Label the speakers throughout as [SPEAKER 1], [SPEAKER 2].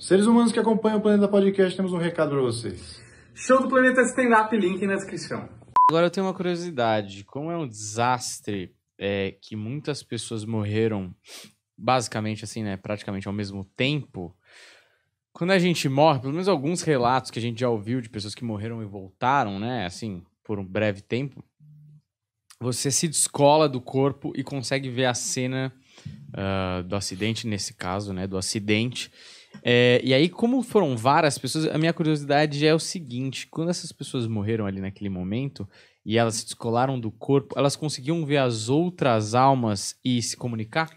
[SPEAKER 1] Seres humanos que acompanham o Planeta Podcast, temos um recado para vocês. Show do Planeta Stand Up, link na descrição. Agora eu tenho uma curiosidade. Como é um desastre é, que muitas pessoas morreram, basicamente assim, né? Praticamente ao mesmo tempo. Quando a gente morre, pelo menos alguns relatos que a gente já ouviu de pessoas que morreram e voltaram, né? Assim, por um breve tempo. Você se descola do corpo e consegue ver a cena uh, do acidente, nesse caso, né? Do acidente é, e aí, como foram várias pessoas, a minha curiosidade é o seguinte: quando essas pessoas morreram ali naquele momento e elas se descolaram do corpo, elas conseguiam ver as outras almas e se comunicar?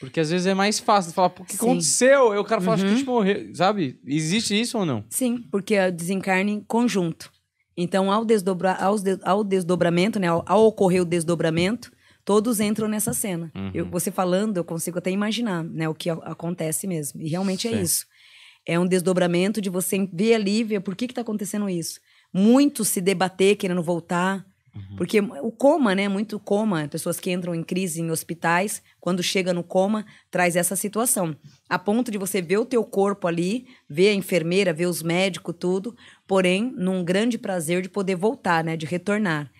[SPEAKER 1] Porque às vezes é mais fácil falar, o que Sim. aconteceu? E o cara fala, uhum. acho que a gente uhum. morreu, sabe? Existe isso ou não?
[SPEAKER 2] Sim, porque é desencarne em conjunto. Então, ao, desdobra, ao, ao desdobramento, né, ao, ao ocorrer o desdobramento, todos entram nessa cena. Uhum. Eu, você falando, eu consigo até imaginar né, o que a, acontece mesmo. E realmente Sim. é isso. É um desdobramento de você ver ali, ver por que está acontecendo isso. Muito se debater, querendo voltar. Uhum. Porque o coma, né? Muito coma. Pessoas que entram em crise em hospitais, quando chega no coma, traz essa situação. A ponto de você ver o teu corpo ali, ver a enfermeira, ver os médicos, tudo. Porém, num grande prazer de poder voltar, né? De retornar.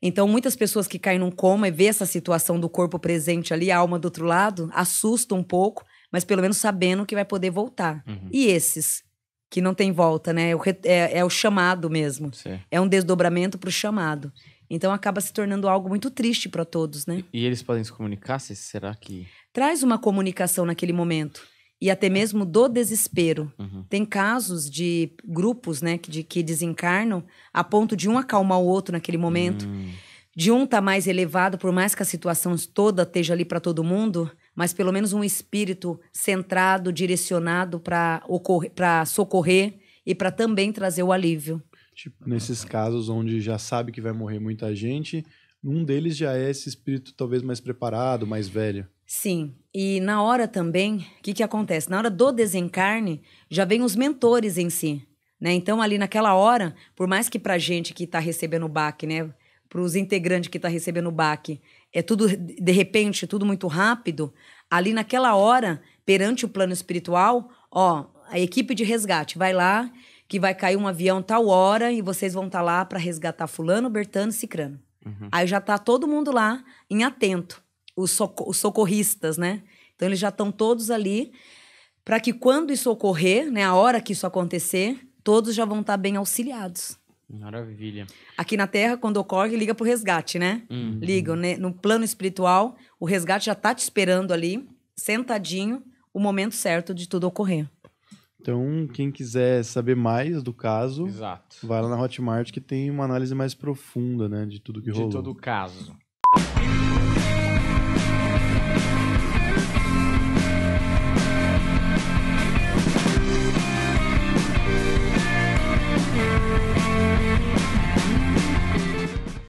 [SPEAKER 2] Então, muitas pessoas que caem num coma e vê essa situação do corpo presente ali, a alma do outro lado, assusta um pouco, mas pelo menos sabendo que vai poder voltar. Uhum. E esses que não tem volta, né? É, é o, chamado mesmo. Sim. É um desdobramento para o chamado. Então acaba se tornando algo muito triste para todos, né?
[SPEAKER 1] E, e, eles podem se comunicar? Será que.
[SPEAKER 2] Traz uma comunicação naquele momento e até é. mesmo do desespero. Uhum. Tem casos de grupos né, que, de, que desencarnam a ponto de um acalmar o outro naquele momento, uhum. de um estar tá mais elevado, por mais que a situação toda esteja ali para todo mundo, mas pelo menos um espírito centrado, direcionado para socorrer e para também trazer o alívio.
[SPEAKER 1] Tipo, nesses casos onde já sabe que vai morrer muita gente, um deles já é esse espírito talvez mais preparado, mais velho.
[SPEAKER 2] Sim, e na hora também, o que, que acontece? Na hora do desencarne, já vem os mentores em si. Né? Então, ali naquela hora, por mais que para gente que está recebendo o baque, né? para os integrantes que está recebendo o baque, é tudo de repente, tudo muito rápido, ali naquela hora, perante o plano espiritual, ó, a equipe de resgate vai lá, que vai cair um avião tal hora e vocês vão estar tá lá para resgatar fulano, bertano, cicrano. Uhum. Aí já está todo mundo lá em atento os, soco os socorristas, né? Então eles já estão todos ali para que quando isso ocorrer, né, a hora que isso acontecer, todos já vão estar tá bem auxiliados.
[SPEAKER 1] Maravilha.
[SPEAKER 2] Aqui na Terra, quando ocorre, liga pro resgate, né? Uhum. Liga, né? No plano espiritual, o resgate já tá te esperando ali, sentadinho, o momento certo de tudo ocorrer.
[SPEAKER 1] Então, quem quiser saber mais do caso, Exato. vai lá na Hotmart que tem uma análise mais profunda, né, de tudo que de rolou. De todo o caso.